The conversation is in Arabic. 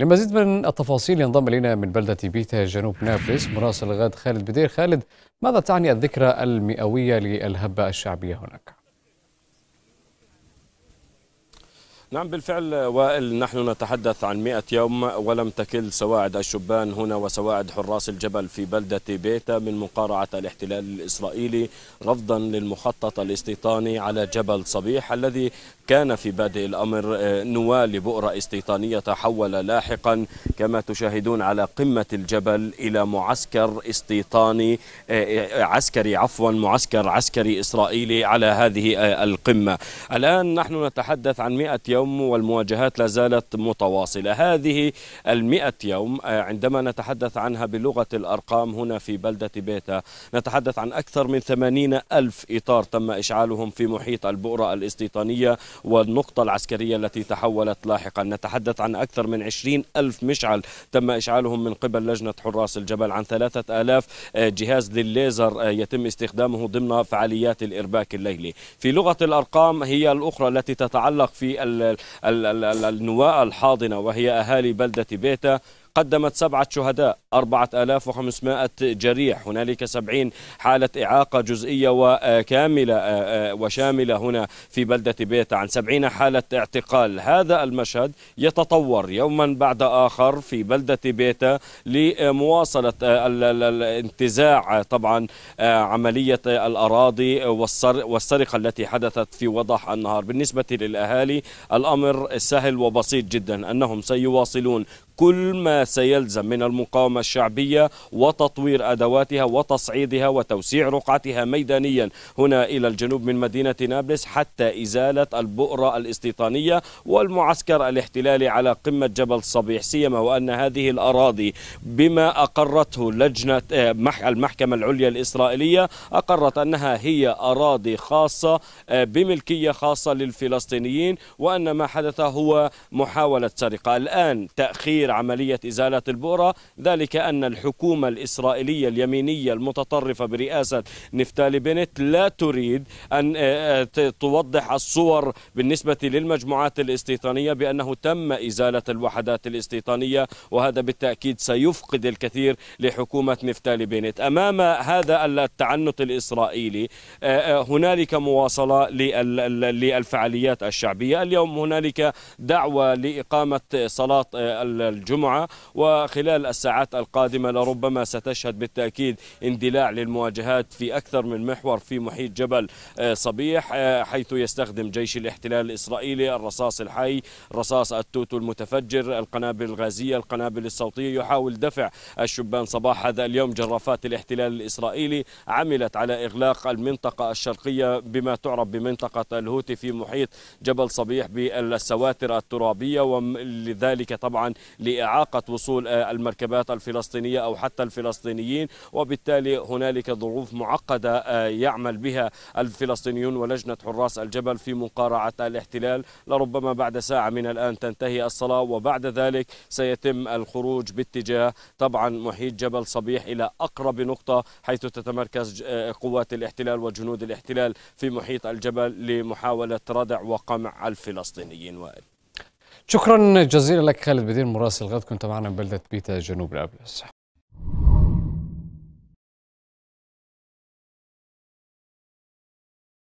لمزيد من التفاصيل ينضم الينا من بلده بيتا جنوب نابلس مراسل غاد خالد بدير خالد ماذا تعني الذكرى المئويه للهبه الشعبيه هناك؟ نعم بالفعل وائل نحن نتحدث عن 100 يوم ولم تكل سواعد الشبان هنا وسواعد حراس الجبل في بلدة بيتا من مقارعة الاحتلال الإسرائيلي رفضا للمخطط الاستيطاني على جبل صبيح الذي كان في بادئ الأمر آه، نواة لبؤرة استيطانية تحول لاحقا كما تشاهدون على قمة الجبل إلى معسكر استيطاني آه، آه، عسكري عفوا معسكر عسكري إسرائيلي على هذه القمة الآن نحن نتحدث عن 100 يوم يوم والمواجهات لا زالت متواصلة هذه المئة يوم آه، عندما نتحدث عنها بلغة الأرقام هنا في بلدة بيتا نتحدث عن أكثر من ثمانين ألف إطار تم إشعالهم في محيط البؤرة الاستيطانية والنقطة العسكرية التي تحولت لاحقا نتحدث عن أكثر من عشرين ألف مشعل تم إشعالهم من قبل لجنة حراس الجبل عن 3000 آه، جهاز للليزر آه، يتم استخدامه ضمن فعاليات الإرباك الليلي في لغة الأرقام هي الأخرى التي تتعلق في النواة الحاضنة وهي أهالي بلدة بيتا قدمت سبعة شهداء 4500 جريح هنالك 70 حالة إعاقة جزئية وكاملة آه، آه، وشاملة هنا في بلدة بيتا عن 70 حالة اعتقال هذا المشهد يتطور يوما بعد آخر في بلدة بيتا لمواصلة آه، الانتزاع طبعا عملية الأراضي والسرقة التي حدثت في وضح النهار بالنسبة للأهالي الأمر سهل وبسيط جدا أنهم سيواصلون كل ما سيلزم من المقاومة الشعبية وتطوير أدواتها وتصعيدها وتوسيع رقعتها ميدانيا هنا إلى الجنوب من مدينة نابلس حتى إزالة البؤرة الاستيطانية والمعسكر الاحتلالي على قمة جبل صبيح سيما وأن هذه الأراضي بما أقرته لجنة آه، المحكمة العليا الإسرائيلية أقرت أنها هي أراضي خاصة آه، بملكية خاصة للفلسطينيين وأن ما حدث هو محاولة سرقة الآن تأخير تفسير عملية إزالة البؤرة ذلك أن الحكومة الإسرائيلية اليمينية المتطرفة برئاسة نفتالي بنت لا تريد أن آه، آه، توضح الصور بالنسبة للمجموعات الاستيطانية بأنه تم إزالة الوحدات الاستيطانية وهذا بالتأكيد سيفقد الكثير لحكومة نفتالي بنت أمام هذا التعنت الإسرائيلي آه، هنالك مواصلة للفعاليات الشعبية اليوم هنالك دعوة لإقامة صلاة الجمعة وخلال الساعات القادمة لربما ستشهد بالتأكيد اندلاع للمواجهات في أكثر من محور في محيط جبل آه، صبيح آه، حيث يستخدم جيش الاحتلال الإسرائيلي الرصاص الحي رصاص التوتو المتفجر القنابل الغازية القنابل الصوتية يحاول دفع الشبان صباح هذا اليوم جرافات الاحتلال الإسرائيلي عملت على إغلاق المنطقة الشرقية بما تعرف بمنطقة الهوتي في محيط جبل صبيح بالسواتر الترابية ولذلك طبعا لإعاقة وصول آه، المركبات الفلسطينية أو حتى الفلسطينيين وبالتالي هنالك ظروف معقدة آه، يعمل بها الفلسطينيون ولجنة حراس الجبل في مقارعة الاحتلال لربما بعد ساعة من الآن تنتهي الصلاة وبعد ذلك سيتم الخروج باتجاه طبعا محيط جبل صبيح إلى أقرب نقطة حيث تتمركز آه، قوات الاحتلال وجنود الاحتلال في محيط الجبل لمحاولة ردع وقمع الفلسطينيين وائل شكرا جزيلا لك خالد بدين مراسل غد كنت معنا من بلدة بيتا جنوب نابلس